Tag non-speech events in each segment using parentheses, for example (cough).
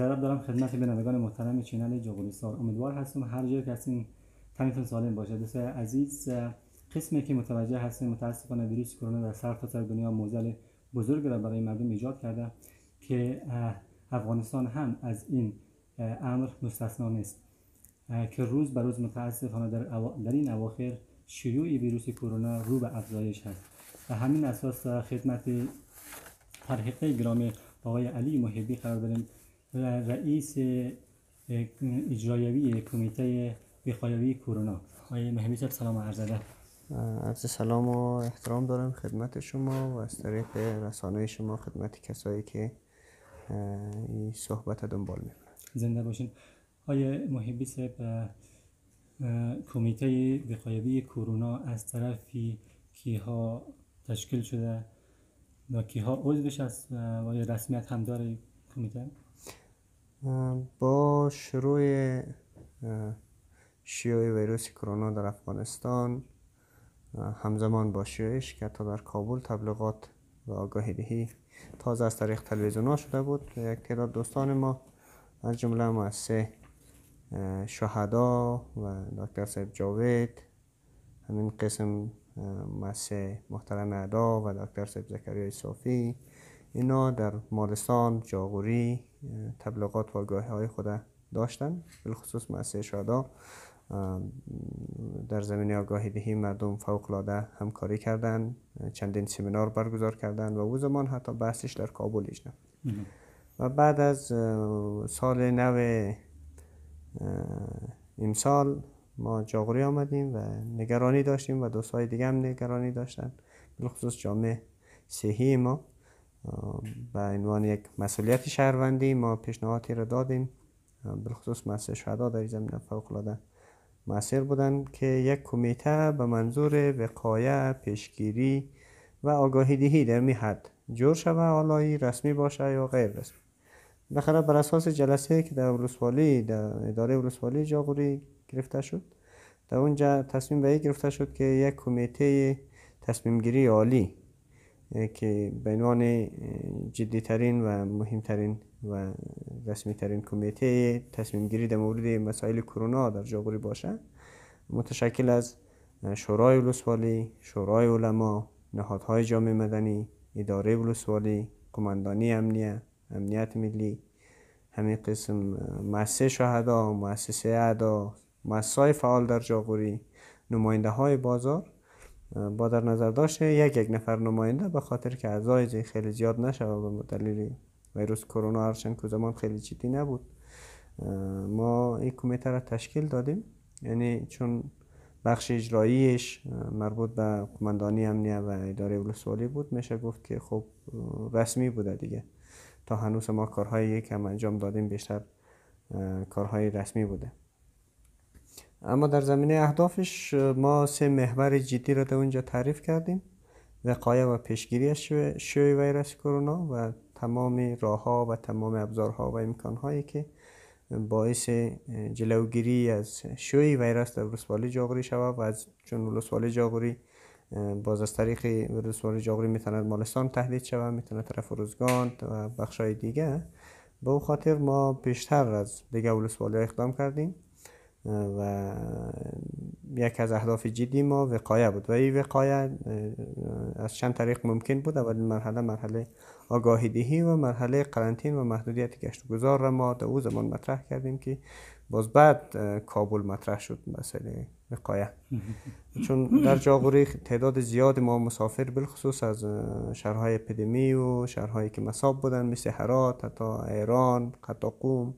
عرب دارم خدمت بینندگان محترم چینل جغولی سال امیدوار هستم هر جایی که هستین تنتون سالم باشه دوست عزیز قسمی که متوجه هستیم متاسفانه ویروس کرونا در سر تا دنیا موزل بزرگی را برای مردم ایجاد کرده که افغانستان هم از این امر مستثنا نیست که روز به روز متاسفانه در, او... در این اواخر شیوع ویروس کرونا رو به افزایش هست و همین اساس خدمت پرهقه گرامی آقای علی محبی قرار داریم و رئیس اجرایوی کمیته وقایوی کرونا آقای مهمی صاحب سلام عرض عرض سلام و احترام دارم خدمت شما و از طریق رسانه شما خدمت کسایی که این صحبت دنبال می زنده باشین آیا محبی صاحب کمیته وقایوی کرونا از طرفی کیها تشکیل شده و کیها عضوش است و رسمیت هم داره کمیته؟ با شروع شیوع ویروس کرونا در افغانستان همزمان با شیوعش که تا در کابل تبلیغات و آگاهی دهی تازه از طریق تلویزیون شده بود یک تعداد دوستان ما از جمله مؤسسه شهدا و دکتر صاحب جاوید همین قسم مؤسسه محترم ادا و دکتر صاحب زکریای صافی اینا در مالستان جاغوری تبلیغات و آگاهی های خود داشتن بالخصوص مؤسسه شهدا در زمین آگاهی دهی مردم فوقلاده همکاری کردند چندین سمینار برگزار کردند و او زمان حتی بحثش در کابل اجنا و بعد از سال نو امسال ما جاغوری آمدیم و نگرانی داشتیم و دوستهای دیگه هم نگرانی داشتن بالخصوص جامعه صحی ما به عنوان یک مسئولیت شهروندی ما پیشنهاداتی را دادیم بالخصوص مسئله شهدا در زمینه فوقلاده مسیر بودند که یک کمیته به منظور وقایه پیشگیری و آگاهی دهی در می حد جور شود، حالایی رسمی باشه یا غیر رسمی بالاخره بر اساس جلسه که در ولسوالی در اداره ولسوالی جاغوری گرفته شد در اونجا تصمیم به گرفته شد که یک کمیته تصمیم گیری عالی که به عنوان جدیترین و مهمترین و رسمیترین ترین کمیته تصمیم در مورد مسائل کرونا در جاغوری باشه متشکل از شورای ولسوالی، شورای علما، نهادهای جامعه مدنی، اداره ولسوالی، کماندانی امنیه، امنیت ملی، همین قسم مؤسسه شهدا، مؤسسه ادا، مؤسسه فعال در جاغوری، نماینده های بازار با در نظر داشته یک یک نفر نماینده به خاطر که اعضای خیلی زیاد نشه به دلیل ویروس کرونا هرچند که زمان خیلی جدی نبود ما این کمیته را تشکیل دادیم یعنی چون بخش اجراییش مربوط به قماندانی امنیه و اداره ولسوالی بود میشه گفت که خب رسمی بوده دیگه تا هنوز ما کارهایی که انجام دادیم بیشتر کارهای رسمی بوده اما در زمینه اهدافش ما سه محور جدی را در اونجا تعریف کردیم وقایه و پیشگیری از شوی ویروس کرونا و تمام راه ها و تمام ابزارها و امکان هایی که باعث جلوگیری از شوی ویروس در ورسوالی جاغوری شود و از چون ورسوالی جاغوری باز از طریق ورسوالی جاغوری میتوند مالستان تهدید شود میتوند طرف روزگان و بخش های دیگه به خاطر ما بیشتر از دیگه ورسوالی اقدام کردیم و یک از اهداف جدی ما وقایه بود و این وقایه از چند طریق ممکن بود اول مرحله مرحله آگاهی دهی و مرحله قرنطین و محدودیت گشت گذار را ما در او زمان مطرح کردیم که باز بعد کابل مطرح شد مسئله وقایه (laughs) چون در جاغوری تعداد زیاد ما مسافر بالخصوص از شهرهای اپیدمی و شهرهایی که مصاب بودن مثل هرات حتی ایران قطاقوم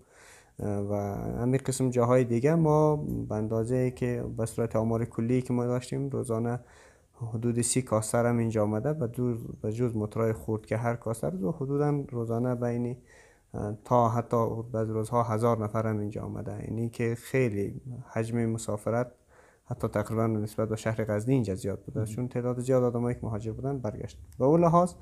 و همین قسم جاهای دیگه ما بندازه که به صورت آمار کلی که ما داشتیم روزانه حدود سی کاستر هم اینجا آمده و دور و جز مترای خورد که هر کاسر رو حدودا روزانه بینی تا حتی بعض روزها هزار نفر هم اینجا آمده یعنی که خیلی حجم مسافرت حتی تقریبا نسبت به شهر غزنی اینجا زیاد بوده چون تعداد زیاد آدمایی که مهاجر بودن برگشت به اون لحاظ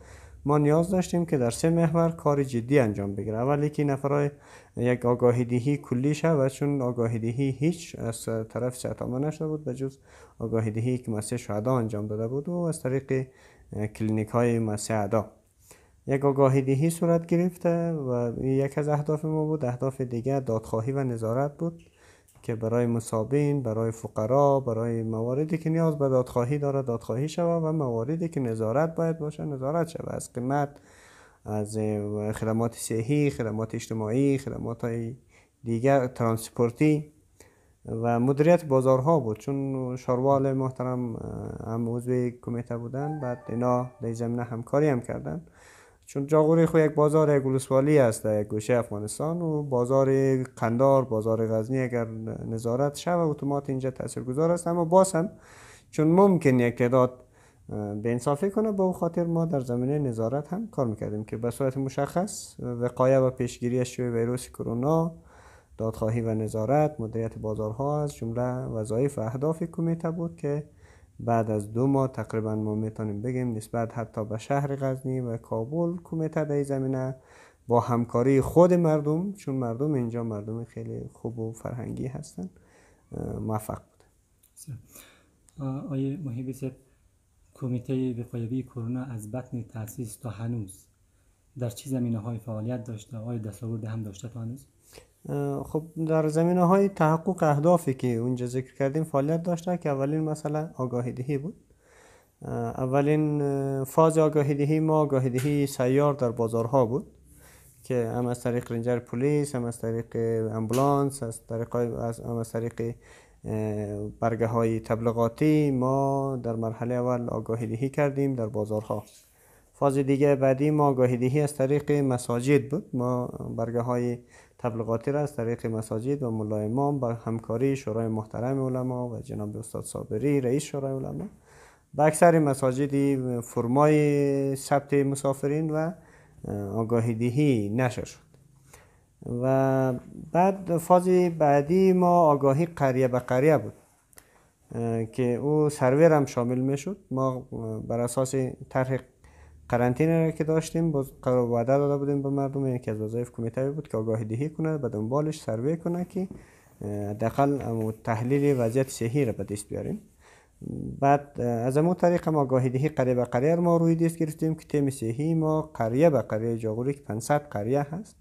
ما نیاز داشتیم که در سه محور کار جدی انجام بگیره اول یکی نفرای یک آگاهی دهی کلی و چون آگاهی دهی هیچ از طرف سیاتاما نشده بود به جز آگاهی دهی که مسیح شهدا انجام داده بود و از طریق کلینیک های مسیح ادا یک آگاهی دهی صورت گرفته و یک از اهداف ما بود اهداف دیگه دادخواهی و نظارت بود که برای مصابین برای فقرا برای مواردی که نیاز به دادخواهی داره دادخواهی شود و مواردی که نظارت باید باشه نظارت شود از قیمت از خدمات صحی خدمات اجتماعی خدمات های دیگر ترانسپورتی و مدیریت بازارها بود چون شاروال محترم هم عضو کمیته بودن بعد اینا در زمینه همکاری هم کردن چون جاغوری خو یک بازار گلوسوالی است در یک گوشه افغانستان و بازار قندار بازار غزنی اگر نظارت شود اتومات اینجا تاثیرگذار است اما باز چون ممکن یک تعداد به انصافی کنه با او خاطر ما در زمینه نظارت هم کار میکردیم که به صورت مشخص وقایه و پیشگیری از شوی ویروس کرونا دادخواهی و نظارت مدیریت بازارها از جمله وظایف و اهداف کمیته بود که بعد از دو ماه تقریبا ما میتونیم بگیم نسبت حتی به شهر غزنی و کابل کمیته در زمینه با همکاری خود مردم چون مردم اینجا مردم خیلی خوب و فرهنگی هستن موفق بوده آیه محیب صاحب کمیته وقایوی کرونا از بطن تاسیس تا هنوز در چه زمینه های فعالیت داشته آیا دستاورد هم داشته تا هنوز خب در زمینه های تحقق اهدافی که اونجا ذکر کردیم فعالیت داشته که اولین مسئله آگاهی دهی بود اولین فاز آگاهی دهی ما آگاهی دهی سیار در بازارها بود که هم از طریق رنجر پلیس هم از طریق امبولانس از طریق از طریق برگه های تبلیغاتی ما در مرحله اول آگاهی دهی کردیم در بازارها فاز دیگه بعدی ما آگاهی دهی از طریق مساجد بود ما برگه های تبلیغاتی را از طریق مساجد و ملا با همکاری شورای محترم علما و جناب استاد صابری رئیس شورای علما با اکثر مساجد فرمای ثبت مسافرین و آگاهی دهی نشر شد و بعد فاز بعدی ما آگاهی قریه به قریه بود که او سرور هم شامل می شد ما بر اساس طرح قرنطینه را که داشتیم باز قرار وعده داده بودیم به مردم یکی از وظایف کمیته بود که آگاهی دهی کنه به دنبالش سروی کنه که دخل تحلیل وضعیت صحی را به دست بیاریم بعد از اون طریق ما دهی قریه به قریه ما روی دست گرفتیم که تیم سیهی ما قریه به قریه جاغوری که 500 قریه هست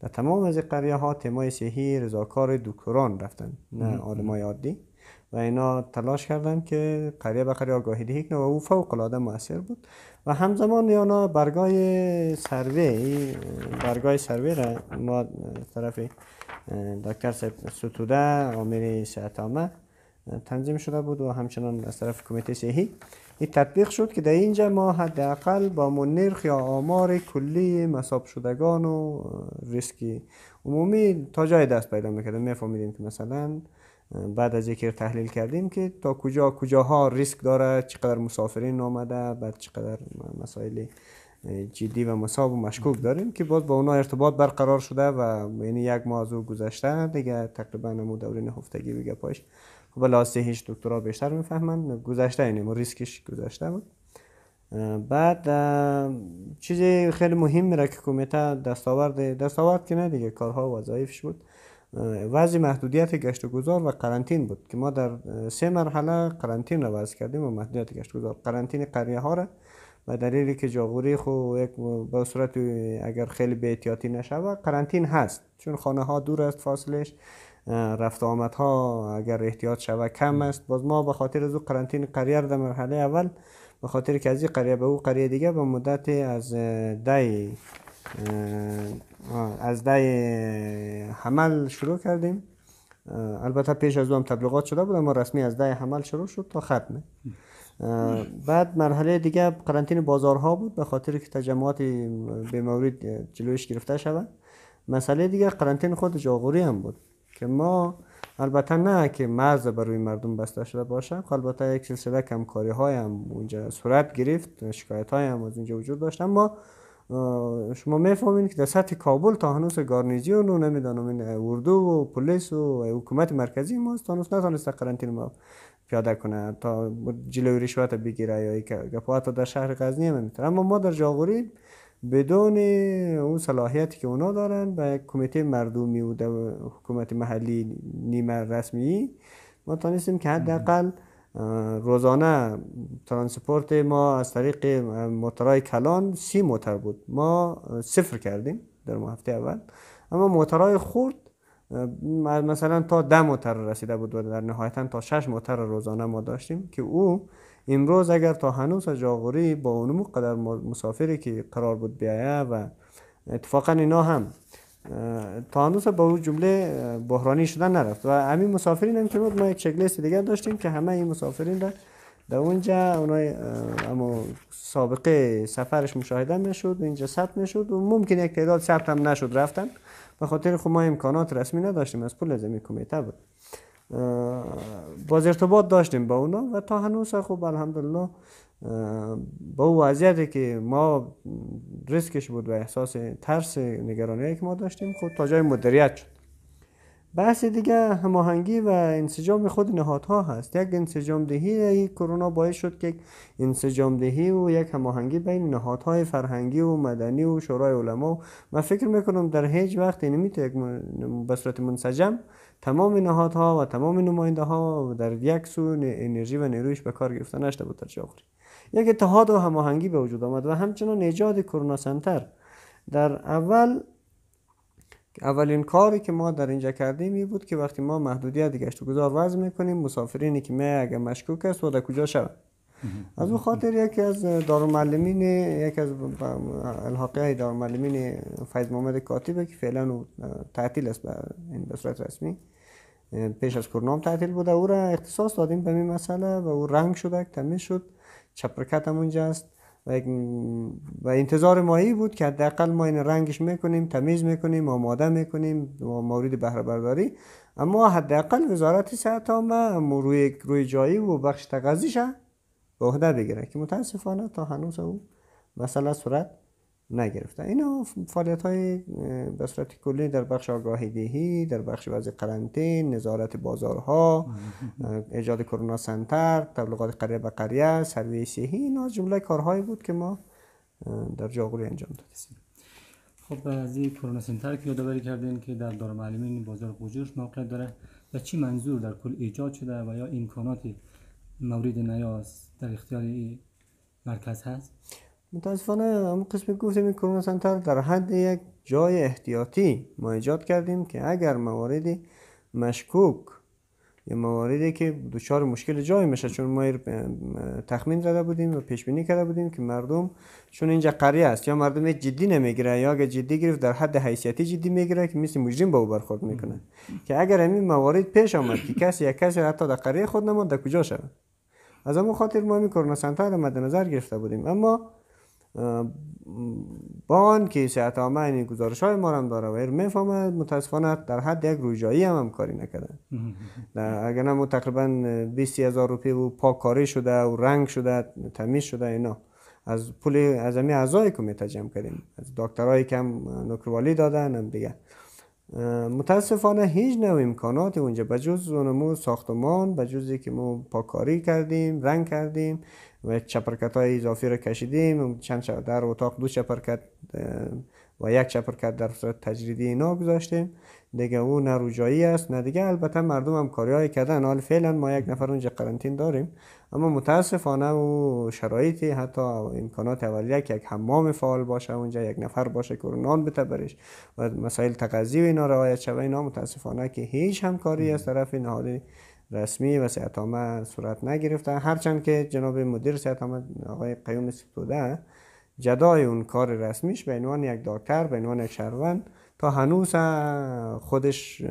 در تمام از قریه ها تیمای سیهی رضاکار دکتران رفتن نه آدمای عادی و اینا تلاش کردم که قریه بخری قریه آگاهی دهی و او فوق العاده موثر بود و همزمان یانا برگای سروی برگای سروی را ما طرف دکتر ستوده آمیر شعتامه تنظیم شده بود و همچنان از طرف کمیته صحی این تطبیق شد که در اینجا ما حداقل با منرخ یا آمار کلی مساب شدگان و ریسکی عمومی تا جای دست پیدا میکردیم میفهمیدیم که مثلا بعد از یکی تحلیل کردیم که تا کجا کجاها ریسک داره چقدر مسافرین آمده بعد چقدر مسائل جدی و مصاب و مشکوک داریم که باز با اونا ارتباط برقرار شده و یعنی یک ماه از او گذشته دیگه تقریبا مو دورین هفتگی بگه پاش خب سه هیچ دکترها بیشتر میفهمن گذشته اینه ما ریسکش گذشته بود بعد چیزی خیلی مهم میره که کمیته دستاورد دستاورد که نه دیگه کارها وظایفش بود وضع محدودیت گشت و گذار و قرنطین بود که ما در سه مرحله قرنطین را وضع کردیم و محدودیت گشت و گذار قرنطین قریه ها را به دلیلی که جاغوری خو یک به صورت اگر خیلی به احتیاطی نشود قرنطین هست چون خانه ها دور است فاصلش رفت آمد ها اگر احتیاط شود کم است باز ما به خاطر از قرنطین قریه در مرحله اول به خاطر که از این قریه به او قریه دیگه به مدت از دی از دای حمل شروع کردیم البته پیش از هم تبلیغات شده بود اما رسمی از دای حمل شروع شد تا ختم بعد مرحله دیگه قرنطینه بازارها بود به خاطر که تجمعات به مورد جلویش گرفته شود مسئله دیگه قرنطینه خود جاغوری هم بود که ما البته نه که مرز برای مردم بسته شده باشه خب البته یک سلسله کمکاری های هم اونجا صورت گرفت شکایت های هم از اونجا وجود داشت اما شما میفهمین که در سطح کابل تا هنوز گارنیزیون و نمیدانم این اردو و پلیس و حکومت مرکزی ما تا هنوز نتانسته قرانتین ما پیاده کنه تا جلوی رشوت بگیره یا گپا حتی در شهر هم میتونه اما ما در جاغوری بدون اون صلاحیتی که اونا دارن و کمیته مردمی و حکومت محلی نیمه رسمی ما تانستیم که حداقل روزانه ترانسپورت ما از طریق موترهای کلان سی موتر بود ما صفر کردیم در هفته اول اما موترهای خورد مثلا تا ده موتر رسیده بود و در نهایتا تا شش موتر روزانه ما داشتیم که او امروز اگر تا هنوز جاغوری با اونمو قدر مسافری که قرار بود بیایه و اتفاقا اینا هم تا هنوز با اون جمله بحرانی شدن نرفت و همین مسافرین هم که بود ما یک چکلیست دیگه داشتیم که همه این مسافرین در در اونجا اونای اما سابقه سفرش مشاهده میشد اینجا ثبت میشد و ممکن یک تعداد ثبت هم نشد رفتن به خاطر خب ما امکانات رسمی نداشتیم از پول زمین کمیته بود باز ارتباط داشتیم با اونا و تا هنوز خب الحمدلله با او وضعیتی که ما ریسکش بود و احساس ترس نگرانی که ما داشتیم خود خب تا جای مدیریت شد بحث دیگه هماهنگی و انسجام خود نهادها هست یک انسجام دهی کرونا باعث شد که یک انسجام دهی و یک هماهنگی بین نهادهای فرهنگی و مدنی و شورای علما من فکر میکنم در هیچ وقت نمیت یک به صورت منسجم تمام نهادها و تمام نماینده ها در یک سو انرژی و نیرویش به کار گرفته نشده بود در یک اتحاد و هماهنگی به وجود آمد و همچنان نجاد کرونا سنتر در اول اولین کاری که ما در اینجا کردیم این بود که وقتی ما محدودیت گشت و گذار وضع میکنیم مسافرینی که می اگر مشکوک است و در کجا شود از اون خاطر یکی از دارو دارالمعلمین یکی از دارو دارالمعلمین فیض محمد کاتبه که فعلا تعطیل است به صورت رسمی پیش از کرنام تعطیل بوده او را اختصاص دادیم به این مسئله و او رنگ شده تمیز شد چپرکت هم اونجا است و, و انتظار ماهی بود که حداقل ما این رنگش میکنیم تمیز میکنیم آماده میکنیم و مورد بهره برداری اما حداقل وزارت صحت هم روی روی جایی و بخش تغذیش به عهده بگیره که متاسفانه تا هنوز او مثلا صورت نگرفتن اینا فعالیت های به صورت کلی در بخش آگاهی دهی در بخش وضع قرنطین نظارت بازارها ایجاد کرونا سنتر تبلیغات قریه به قریه سرویه صحی اینا جمله کارهایی بود که ما در جاغوری انجام دادیم خب از این کرونا سنتر که یادآوری کردین که در دار معلمین بازار قجورش موقع داره و چی منظور در کل ایجاد شده و یا امکانات مورد نیاز در اختیار مرکز هست متاسفانه اون قسمی گفتیم این کرونا سنتر در حد یک جای احتیاطی ما ایجاد کردیم که اگر موارد مشکوک یا مواردی که دچار مشکل جایی میشه چون ما تخمین زده بودیم و پیش بینی کرده بودیم که مردم چون اینجا قریه است یا مردم جدی نمیگیره یا اگر جدی گرفت در حد حیثیتی جدی میگیره که مثل مجرم با او برخورد میکنه که اگر همین موارد پیش آمد که کسی یک کسی حتی در قریه خود نماد در کجا از همون خاطر ما میکرونا کرونا سنتر مد نظر گرفته بودیم اما که که آمه این گزارش های ما هم داره و ایر متاسفانه در حد یک رویجایی هم, هم کاری نکردن (laughs) اگر نه تقریبا 20 هزار روپی و پاک کاری شده و رنگ شده تمیز شده اینا از پول از همه اعضای کمیته جمع کردیم از دکترهایی که هم نکروالی دادن هم دیگه متاسفانه هیچ نوع امکانات اونجا بجز اونمو ساختمان بجز که ما پاکاری کردیم رنگ کردیم و یک چپرکت های اضافی رو کشیدیم چند در اتاق دو چپرکت و یک چپرکت در صورت تجریدی اینا گذاشتیم دیگه او نه روجایی است نه دیگه البته مردم هم کاری کردن حال فعلا ما یک نفر اونجا قرنطین داریم اما متاسفانه او شرایطی حتی امکانات اولیه که یک حمام فعال باشه اونجا یک نفر باشه که نان بته برش و مسائل تقضی و اینا رعایت شوه اینا متاسفانه که هیچ همکاری از طرف نهاد رسمی و سیعتامه صورت نگرفته هرچند که جناب مدیر سیعتامه آقای قیوم سپتوده جدای اون کار رسمیش به عنوان یک دکتر به عنوان یک شهروند تا هنوز خودش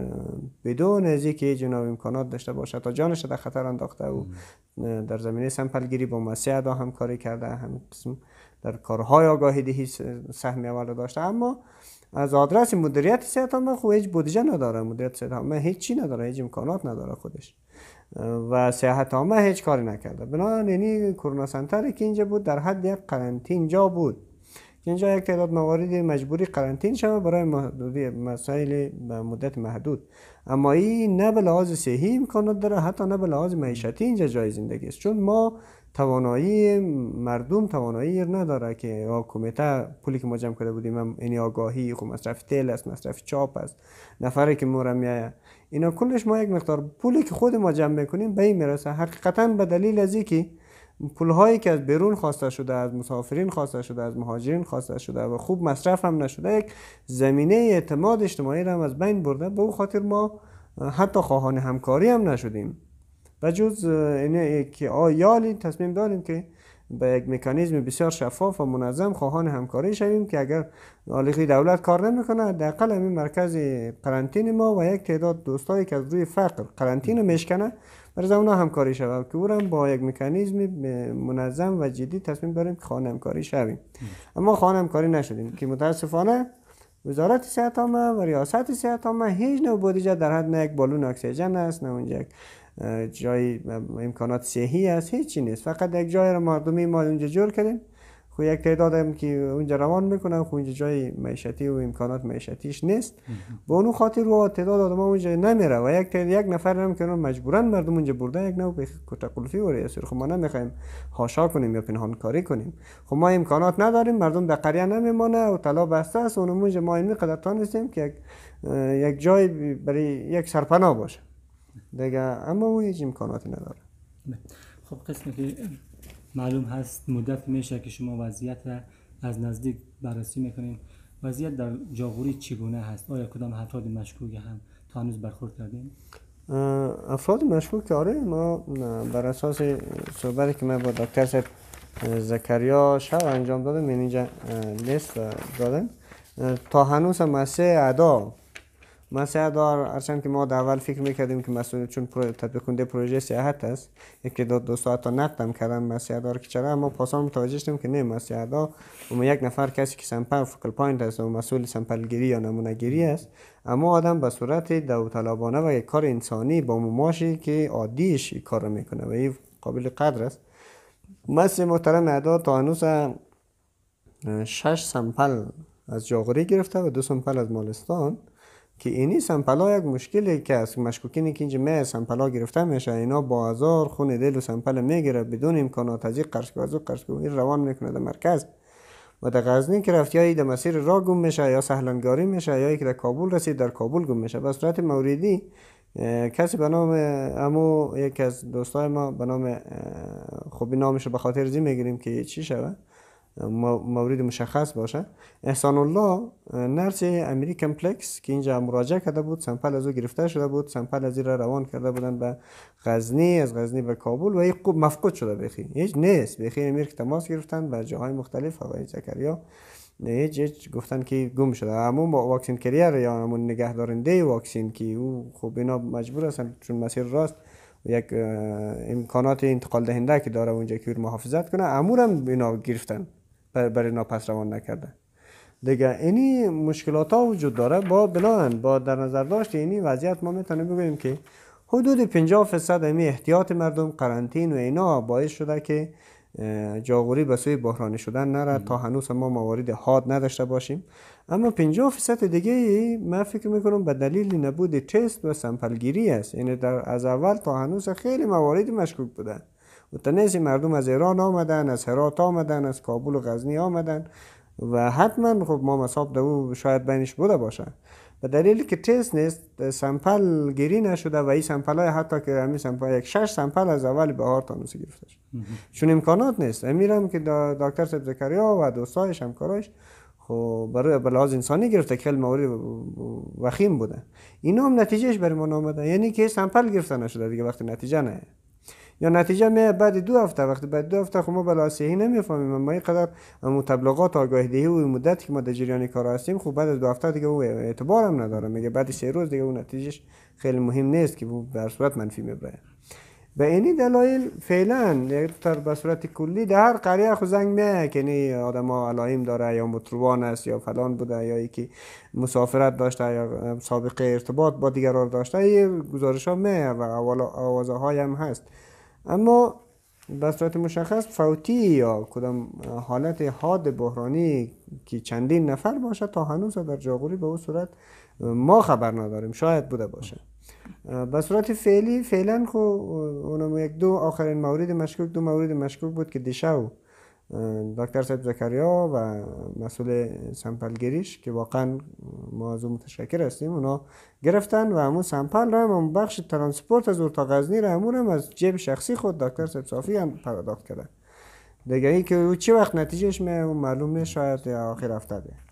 بدون از که جناب امکانات داشته باشه تا جانش در خطر انداخته و در زمینه سمپلگیری با مسیح دا هم کاری کرده هم در کارهای آگاهی دهی سهمی اول داشته اما از آدرس مدیریت سیتامه خو هیچ بودجه نداره مدیریت سیتامه هیچ چی نداره هیچ امکانات نداره خودش و سیاحت عامه هیچ کاری نکرده بنابراین یعنی کرونا سنتری که اینجا بود در حد یک قرنطین جا بود اینجا یک تعداد موارد مجبوری قرنطین شده برای محدودی مسائل به مدت محدود اما این نه به لحاظ صحی امکانات داره حتی نه به لحاظ معیشتی اینجا جای زندگی است چون ما توانایی مردم توانایی نداره که کمیته پولی که ما جمع کرده بودیم این یعنی آگاهی خو مصرف تیل است مصرف چاپ است نفره که ما اینا کلش ما یک مقدار پولی که خود ما جمع میکنیم به این میرسه حقیقتا به دلیل از اینکه هایی که از بیرون خواسته شده از مسافرین خواسته شده از مهاجرین خواسته شده و خوب مصرف هم نشده یک زمینه اعتماد اجتماعی را هم از بین برده به او خاطر ما حتی خواهان همکاری هم نشدیم و جز اینه که آیالی تصمیم داریم که به یک مکانیزم بسیار شفاف و منظم خواهان همکاری شویم که اگر عالیقی دولت کار نمیکنه حداقل این مرکز قرنطین ما و یک تعداد دوستایی که از روی فقر قرنطین میشکنه برای اونا همکاری شود که اون با یک مکانیزم منظم و جدی تصمیم داریم که خواهان همکاری شویم اما خواهان همکاری نشدیم که متاسفانه وزارت صحت و ریاست صحت هیچ نوع بودجه در حد نه یک بالون اکسیژن است نه اونجا جای امکانات صحی است هیچی نیست فقط یک جای رو مردمی ما اونجا جور کردیم خو خب یک تعداد هم که اونجا روان میکنن خو خب اونجا جای معیشتی و امکانات معیشتیش نیست به اون خاطر رو تعداد آدم اونجا نمیره و یک یک نفر هم که مجبورن مردم اونجا برده یک نو به کتا قلفی و ریسر خب ما نمیخوایم هاشا کنیم یا پنهان کاری کنیم خب ما امکانات نداریم مردم به قریه نمیمانه و طلا بسته است اونم اونجا ما اینقدر تا نیستیم که یک جای برای یک سرپناه باشه دیگه اما اون هیچ امکاناتی نداره بله. خب قسمی که معلوم هست مدت میشه که شما وضعیت را از نزدیک بررسی میکنین وضعیت در جاغوری چگونه هست؟ آیا کدام افراد مشکوک هم تا هنوز برخورد کردیم؟ افراد مشکوک که آره ما بر اساس صحبتی که من با دکتر صاحب زکریا شب انجام دادم یعنی اینجا لیست دادم تا هنوز هم از سه من دار، هرچند که ما در اول فکر میکردیم که مسئول چون پرو... تطبیق پروژه سیاحت است یکی دو, دو ساعت تا نقدم کردم من دار که چرا ما پاسان متوجه شدیم که نه من دار، اما یک نفر کسی که سمپل فکل پوینت است و مسئول سمپل گیری یا نمونه گیری است اما آدم به صورت داوطلبانه و یک کار انسانی با مماشی که عادیش این کار میکنه و این قابل قدر است مس محترم ادا تا هنوز شش سمپل از جاغوری گرفته و دو سمپل از مالستان که اینی سمپلا یک مشکلی که از مشکوکین که اینجا می سمپلا گرفته میشه اینا با ازار خون دل و سمپل میگیره بدون امکانات از یک که از قرش بازو روان میکنه در مرکز و در غزنی که رفت یا در مسیر را گم میشه یا سهلنگاری میشه یا که در کابل رسید در کابل گم میشه به صورت موردی کسی به نام امو یکی از دوستای ما به نام خوبی نامش رو به خاطر زی میگیریم که چی شود مورد مشخص باشه احسان الله نرس امری کمپلکس که اینجا مراجعه کرده بود سمپل از او گرفته شده بود سمپل از را روان کرده بودن به غزنی از غزنی به کابل و یک مفقود شده بخی هیچ نیست بخی امیر که تماس گرفتن به جاهای مختلف هوای زکریا هیچ هیچ گفتن که گم شده همون واکسین کریر یا همون نگهدارنده واکسین که او خب اینا مجبور هستن چون مسیر راست یک امکانات انتقال دهنده که داره اونجا که محافظت کنه هم اینا گرفتن برای ناپس روان نکرده دیگه اینی مشکلات ها وجود داره با بلان با در نظر داشت اینی وضعیت ما میتونیم بگوییم که حدود 50 فیصد امی احتیاط مردم قرنطین و اینا باعث شده که جاغوری به سوی بحرانی شدن نره تا هنوز ما موارد حاد نداشته باشیم اما 50 فیصد دیگه من فکر میکنم به دلیل نبود تست و سمپلگیری است یعنی در از اول تا هنوز خیلی موارد مشکوک بودن متنسی مردم از ایران آمدن از هرات آمدن از کابل و غزنی آمدن و حتما خب ما مصاب دو شاید بینش بوده باشه. به دلیلی که تست نیست سمپل گیری نشده و این سمپل های حتی که همین سمپل یک شش سمپل از اول به تانوسی گرفته شد چون امکانات نیست امیرم که دکتر سب زکریا و دوستایش همکاراش خب برای بلاز انسانی گرفته کل موری وخیم بوده اینا هم نتیجهش بر ما آمده یعنی که سمپل گرفته نشده دیگه وقتی نتیجه نه یا نتیجه می بعد دو هفته وقتی بعد دو هفته خب ما بلا صحیح نمیفهمیم ما اینقدر مو تبلیغات آگاه دهی و مدتی که ما در جریان کار هستیم خب بعد از دو هفته دیگه او هم نداره میگه بعد سه روز دیگه اون نتیجهش خیلی مهم نیست که به صورت منفی میبره به این دلایل فعلا یک به صورت کلی در هر قریه خو زنگ می که نی آدما علایم داره یا متروان است یا فلان بوده یا یکی مسافرت داشته یا سابقه ارتباط با دیگران داشته یه گزارش ها می و آوازه های هم هست اما به صورت مشخص فوتی یا کدام حالت حاد بحرانی که چندین نفر باشه تا هنوز در جاغوری به اون صورت ما خبر نداریم شاید بوده باشه به صورت فعلی فعلا خو خب، اونم یک دو آخرین مورد مشکوک دو مورد مشکوک بود که دیشب دکتر سید زکریا و مسئول سمپل گریش که واقعا ما از اون متشکر هستیم اونا گرفتن و همون سمپل را هم بخش ترانسپورت از اورتا غزنی را همون هم از جیب شخصی خود دکتر سید صافی هم پرداخت کرد. دیگه که او چی وقت نتیجهش می معلوم نیست شاید آخر هفته